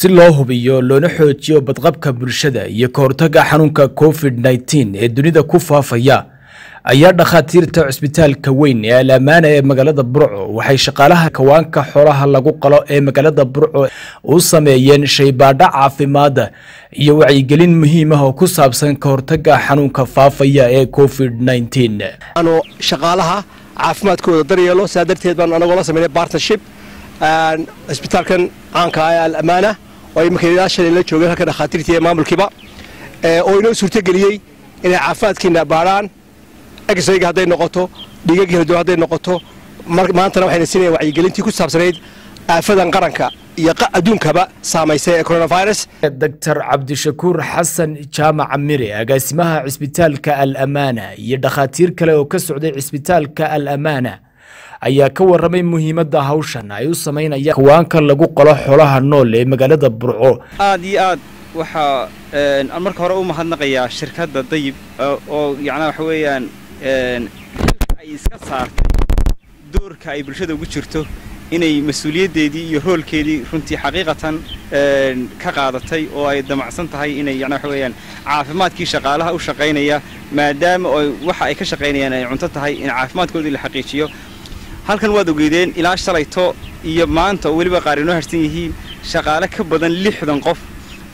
si loo hubiyo loona xoojiyo badqabka bulshada iyo kahortaga xanuunka covid neten ee dunida ku faafaya ayaa dhakhaatiirta cusbitaalka weyn ee alaamaana ee magaalada burco waxay shaqaalaha kawaanka xoolaha lagu qalo ee magaalada burco u sameeyeen shaybaadha caafimaada iyo wacyigelin muhiim ah oo ku saabsan kahortaga xanuunka faafaya ee covid neten shaqaalaha caafimaadkooda daryeelo saa darteed baan anagoo la sameynay bartnership caanka ah ee alamaana oo markailaa oo inoo suurtogeliyey inay caafimaadkiina baaaan egsayga hadday noqoto dhiigagii haladuwan hadday noqoto maantana waxayna siinayeen wacyigelintii ku saabsanayd aafadan qaranka iyo adduunkaba saamaysay ee coronavirus doctor cabdishakuur xasan jaamac mire agaasimaha cisbitaalka al amaana iyo dhakhaatiir kale oo ka socday cisbitaalka al amaana ayaa ka waramay muhiimadda hawshan ay u samaynayaan kawaanka lagu qalo xolaha nool ee magaalada burco aad iyo aad waxaa marka hore u mahadnaqayaa shirkadda dayib eh, oo yacnaa waxa weeyaan ay iska saartay doorka ay bulshada ugu jirto inay mas-uuliyaddeedii iyo roolkeedii runtii xaqiiqatan ka qaadatay oo ay damacsan tahay inay yacnaa waxa weeyaan caafimaadkii shaqaalaha u shaqaynaya maadaama oo waxa ay ka shaqaynayaan ay cunto tahay in caafimaadkoodii la xaqiijiyo halkan waad ogeedeen ilaa shalayto iyo maanta oo weliba qaar inoo harsan yihiin shaqaale ka badan lixdan qof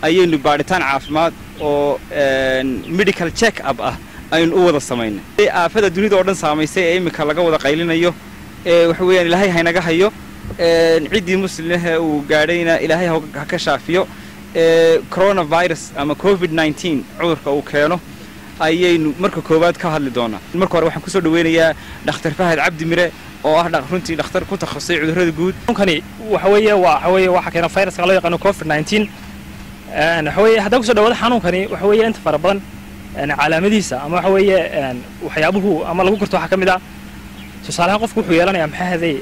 ayaynu baadhitaan caafimaad oo medical check up ah aynu u wada samaynay aafada dunida oo dhan saamaysay ee iminka laga wada qaylinayo ee waxa weeyaan ilaahay haynaga hayo ciddii muslimahe uu gaadhayna ilaahay ha ka shaafiyo coronavirus ama covid 19 cudurka uu keeno ayaynu marka koowaad ka hadli doonaa marka hore waxaan kusoo dhaweynayaa dhakhtar fahad cabdi mire oo ah runtii dhakhtar ku takhasusay cudurrada guud kani waxa weeye waxa keena viruska loo yaqaano covid 19 waxa weeye kusoo dhawaada xanuunkani waxa inta fara badan calaamadiisa ama waxa waxyaabuhu ama lagu garto waxaa ka mid ah tusaalahaan qofku wuxuu yeelanayaa maxaa haday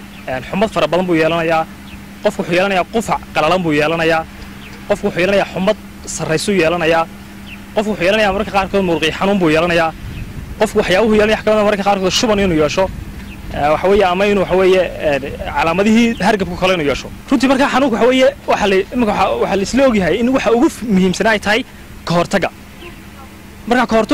xumad fara badan buu yeelanayaa qofku wuxuu yeelanayaa qufac qalalan buu yeelanayaa qofku wuxuu yeelanayaa xumad sarraysuu yeelanayaa qofku wuxuu yeelanayaa mararka qaarkood muruqi xanuun buu yeelanayaa qofku waxyaabuhu yeelanaya waxa ka mid ah mararka qaarkood shuban inuu yeesho Eh, waxa weeye ama inuu waxa weeye eh, calaamadihii hargabka kale inuu yeesho runtii markaa xanuunka waxa weeye waxa la isla ogyahay in waxa ugu muhiimsanaa ay tahay ka hortaga marka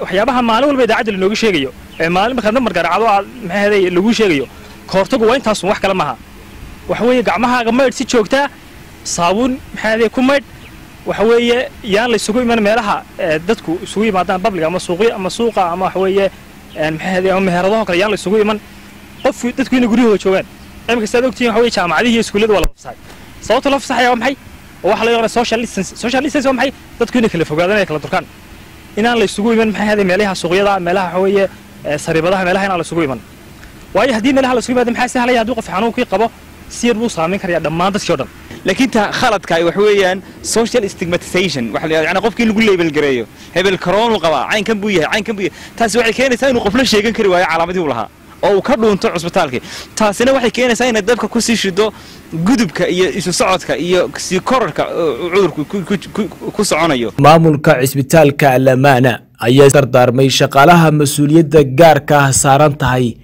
waxyaabaha maalin walba idaacadda lanooga sheegayo ee maalin markaad nambar garaacdo aad maxaaheday lagu sheegayo ka waa intaasun wax kale maaha waxa gacmahaaga maydh si joogtaa saabuun maxaaheday ku maydh waxa yaan la iman meelaha eh, dadku isugu yimaadaan babliga ama suuqyo ama suuqa ama waxa weeye ama meheradaho kale yaan la iman qof dadku inay guryahooda joogaan imika saad ogtihin waxa wey jaamacadihii iskuullada waa la sababta la fasaxaya waa maxay waxa la yaqaanaa social distance social distance waa maxay dadku inay kala fogaadaan inay kala durkaan inaan la iman maxay hada meelaha suuqyada meelaha waxa weeye eh, sariibadaha meelaha inaan la iman waayo haddii meelaha la isugu maxaa sahlaya haddii qof xanuunkii qabo si yar buu saameyn karayaa dhammaan dadkii o dhan laakiin ta khaladka waxa weeyaan social stigmatization waxa la yaqaanaa qofkii lagu label gareeyo hebel karoonuu qabaa caynkan buu yahay caynkan buu yahay taasi waxay keenaysaa inuu qofla sheegan kari waayo calaamadii uu lahaa oo uu ka dhuunto cusbitaalkii taasina waxay keenaysaa inay dabka kusii shido gudubka iyo isu socodka iyo sii korarka e, cudurku ku soconayo maamulka cisbitaalka alamaana ayaa dardaarmay shaqaalaha mas-uuliyadda gaarka ah saaran tahay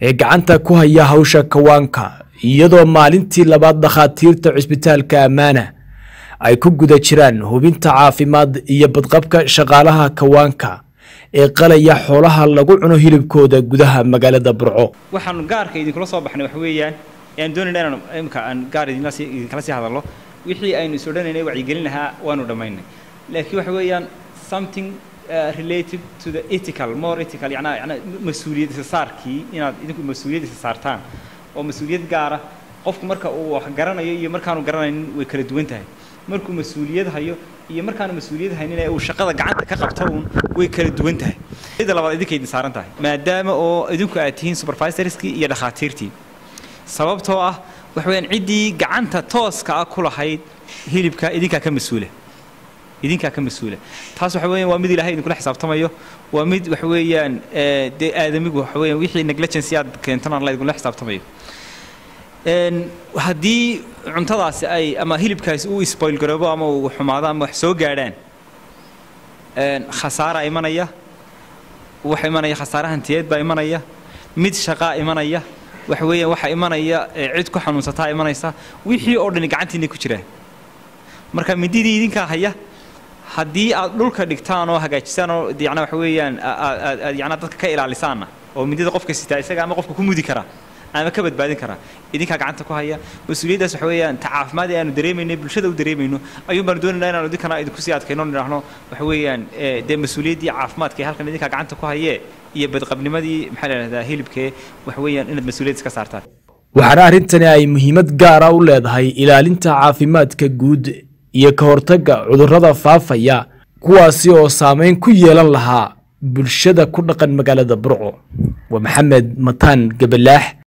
ee gacanta ku haya hawsha kawaanka iyadoo maalintii labaad dhakhaatiirta cisbitaalka amaana ay ku guda jiraan hubinta caafimaad iyo badqabka shaqaalaha kawaanka ee qalaya xoolaha lagu cuno hilibkooda gudaha magaalada burco waxaan gaarka idinkula soo baxnay wax weeyaan aan doonayna imka aan gaar idinkala sii hadalno wixii aynu is odhanaynay wacyigelin ahaa waanu dhammaynay laakiin waxa weeyaan something uh, related to the ethical more ethical yana yana mas-uuliyad isa inaad idinku mas-uuliyad isa oo mas-uuliyad gaara qofku marka uu wax garanayo iyo markaanu garanayn way kala duwan tahay markuu mas-uuliyad hayo iyo markaanu mas-uuliyad haynin uu shaqada gacanta ka qabto uun way kala duwan tahay ida labaad idinka idin saaran tahay maadaama oo idinku aad tihiin supervisorskii iyo dhakhaatiirtii sababtoo ah waxa weyaan ciddii gacanta tooska ah ku lahayd hilibka idinkaa ka mas-uula idinkaa ka mas-uula taas waxa weeyaan waa mid ilahay idinkula xisaabtamayo waa mid waxa weeyaan dee aadamigu waxa weeyaan wixii negligence aad keentona la idinkula xisaabtamayo haddii cuntadaasi ay ama hilibkaasi u isboylgaroobo ama uu xumaado ama wax soo gaadhaan khasaaraa imanaya waxa imanaya khasaare hantiyeed baa imanaya mid shaqaa imanaya waxa weeyaan waxaa imanaya cid ku xanuunsataa imanaysa wixii oo dhan gacantiinay ku jiraan marka mididii idinkaa haya haddii aad dhulka dhigtaan oo hagaajisaan oo yana waxa weeyaan aad yana dadka ka ilaalisaanna oo midida qofka sitaa isaga ama qofka ku mudi karaa ama ka badbaadin karaa idinkaa gacanta ku haya mas-uuliyaddaas waxa weeyaan ta caafimaad ee aanu dareemayno bulshada u dareemayno ayuun baanu doonaynaa inaanu idinkana idinku sii adkayno nidhaahno waxa weeyaan eh, dee mas-uuliyaddii caafimaadka ee halkan idinkaa gacanta ku hayee iyo badqabnimadii maxaa ladhahdaa hilibkee waxa weeyaan inaad mas-uuliyad iska saartaan waxaana arrintani ay muhiimad gaara ah u leedahay ilaalinta caafimaadka guud iyo ka hortagga cudurrada faafaya kuwaasi oo saameyn ku yeelan lahaa bulshada ku dhaqan magaalada burco waa maxamed mataan gabalaax